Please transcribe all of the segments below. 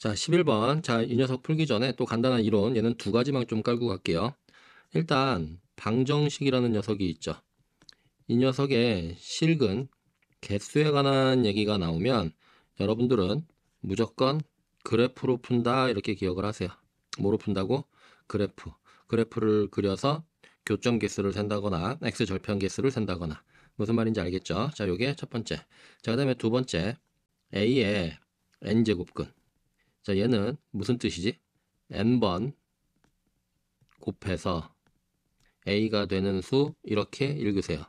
자, 11번. 자, 이 녀석 풀기 전에 또 간단한 이론. 얘는 두 가지만 좀 깔고 갈게요. 일단 방정식이라는 녀석이 있죠. 이 녀석의 실근 개수에 관한 얘기가 나오면 여러분들은 무조건 그래프로 푼다 이렇게 기억을 하세요. 뭐로 푼다고? 그래프. 그래프를 그려서 교점 개수를 센다거나 x 절편 개수를 센다거나 무슨 말인지 알겠죠? 자, 요게 첫 번째. 자, 그다음에 두 번째. a의 n제곱근. 자, 얘는 무슨 뜻이지? n번 곱해서 a가 되는 수 이렇게 읽으세요.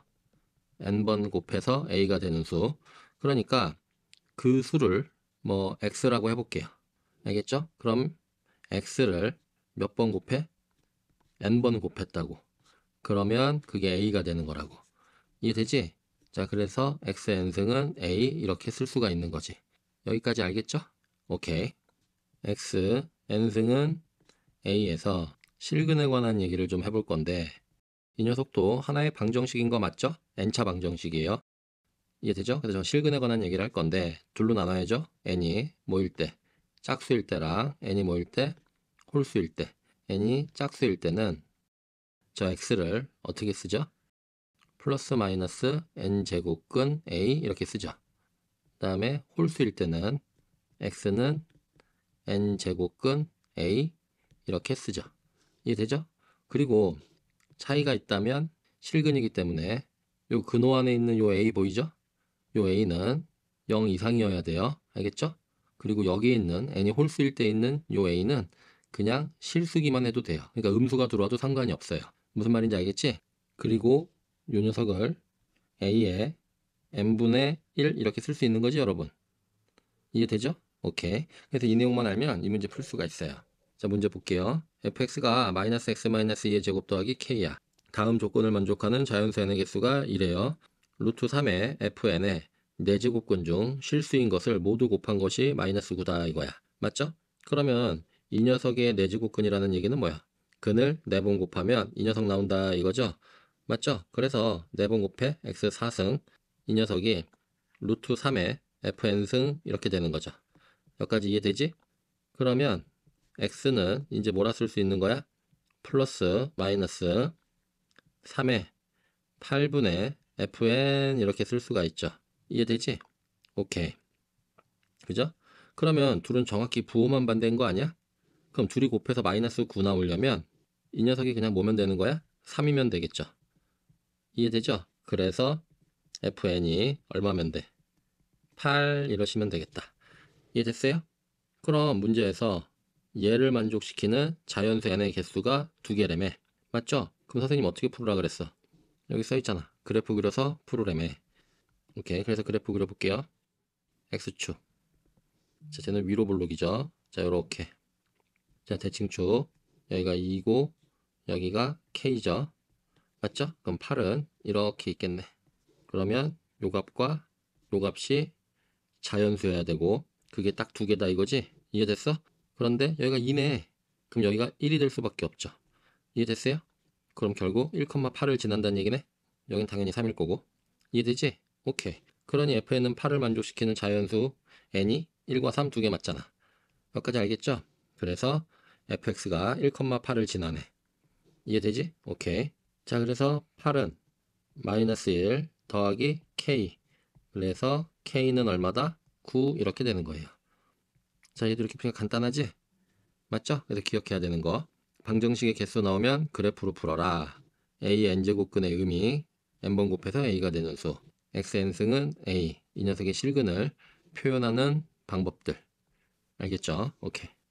n번 곱해서 a가 되는 수. 그러니까 그 수를 뭐 x라고 해볼게요. 알겠죠? 그럼 x를 몇 번 곱해? n번 곱했다고. 그러면 그게 a가 되는 거라고. 이해되지? 자, 그래서 xn승은 a 이렇게 쓸 수가 있는 거지. 여기까지 알겠죠? 오케이. x n승은 a에서 실근에 관한 얘기를 좀 해볼 건데 이 녀석도 하나의 방정식인 거 맞죠? n차 방정식이에요. 이해되죠? 그래서 실근에 관한 얘기를 할 건데 둘로 나눠야죠. n이 모일 때 짝수일 때랑 n이 모일 때 홀수일 때 n이 짝수일 때는 저 x를 어떻게 쓰죠? 플러스 마이너스 n제곱근 a 이렇게 쓰죠. 그 다음에 홀수일 때는 x는 n 제곱근 a 이렇게 쓰죠. 이해되죠? 그리고 차이가 있다면 실근이기 때문에 요 근호 안에 있는 요 a 보이죠? 요 a는 0 이상이어야 돼요. 알겠죠? 그리고 여기 있는 n이 홀수일 때 있는 요 a는 그냥 실수기만 해도 돼요. 그러니까 음수가 들어와도 상관이 없어요. 무슨 말인지 알겠지? 그리고 요 녀석을 a 에 n분의 1 이렇게 쓸 수 있는 거지 여러분. 이해되죠? 오케이. 그래서 이 내용만 알면 이 문제 풀 수가 있어요. 자, 문제 볼게요. fx가 마이너스 x 마이너스 2의 제곱 더하기 k야. 다음 조건을 만족하는 자연수 n의 개수가 이래요. 루트 3의 fn의 내제곱근 네 중 실수인 것을 모두 곱한 것이 마이너스 9다 이거야. 맞죠? 그러면 이 녀석의 내제곱근이라는 네 얘기는 뭐야? 근을 4번 곱하면 이 녀석 나온다 이거죠? 맞죠? 그래서 4번 곱해 x 4승 이 녀석이 루트 3의 fn승 이렇게 되는 거죠. 여기까지 이해되지? 그러면 x는 이제 뭐라 쓸 수 있는 거야? 플러스 마이너스 3의 8분의 fn 이렇게 쓸 수가 있죠. 이해되지? 오케이. 그죠? 그러면 둘은 정확히 부호만 반대인 거 아니야? 그럼 둘이 곱해서 마이너스 9 나오려면 이 녀석이 그냥 뭐면 되는 거야? 3이면 되겠죠. 이해되죠? 그래서 fn이 얼마면 돼? 8 이러시면 되겠다. 이해됐어요? 예, 그럼 문제에서 얘를 만족시키는 자연수 n의 개수가 두 개래매 맞죠? 그럼 선생님 어떻게 풀으라 그랬어? 여기 써있잖아 그래프 그려서 풀으래매 오케이 그래서 그래프 그려볼게요 x축 자 쟤는 위로 블록이죠자 요렇게 자 대칭축 여기가 2고 여기가 k죠 맞죠? 그럼 8은 이렇게 있겠네 그러면 요 값과 요 값이 자연수여야 되고 그게 딱 두 개다 이거지? 이해됐어? 그런데 여기가 2네. 그럼 여기가 1이 될 수밖에 없죠. 이해됐어요? 그럼 결국 1,8을 지난다는 얘기네? 여긴 당연히 3일 거고. 이해되지? 오케이. 그러니 f 에는 8을 만족시키는 자연수 n이 1과 3 두 개 맞잖아. 여기까지 알겠죠? 그래서 fx가 1,8을 지나네. 이해되지? 오케이. 자, 그래서 8은 마이너스 1 더하기 k. 그래서 k는 얼마다? 9 이렇게 되는 거예요. 자, 얘도 이렇게 그냥 간단하지? 맞죠? 그래서 기억해야 되는 거. 방정식의 개수 나오면 그래프로 풀어라. a n제곱근의 의미, n번 곱해서 a가 되는 수, xn승은 a, 이 녀석의 실근을 표현하는 방법들. 알겠죠? 오케이.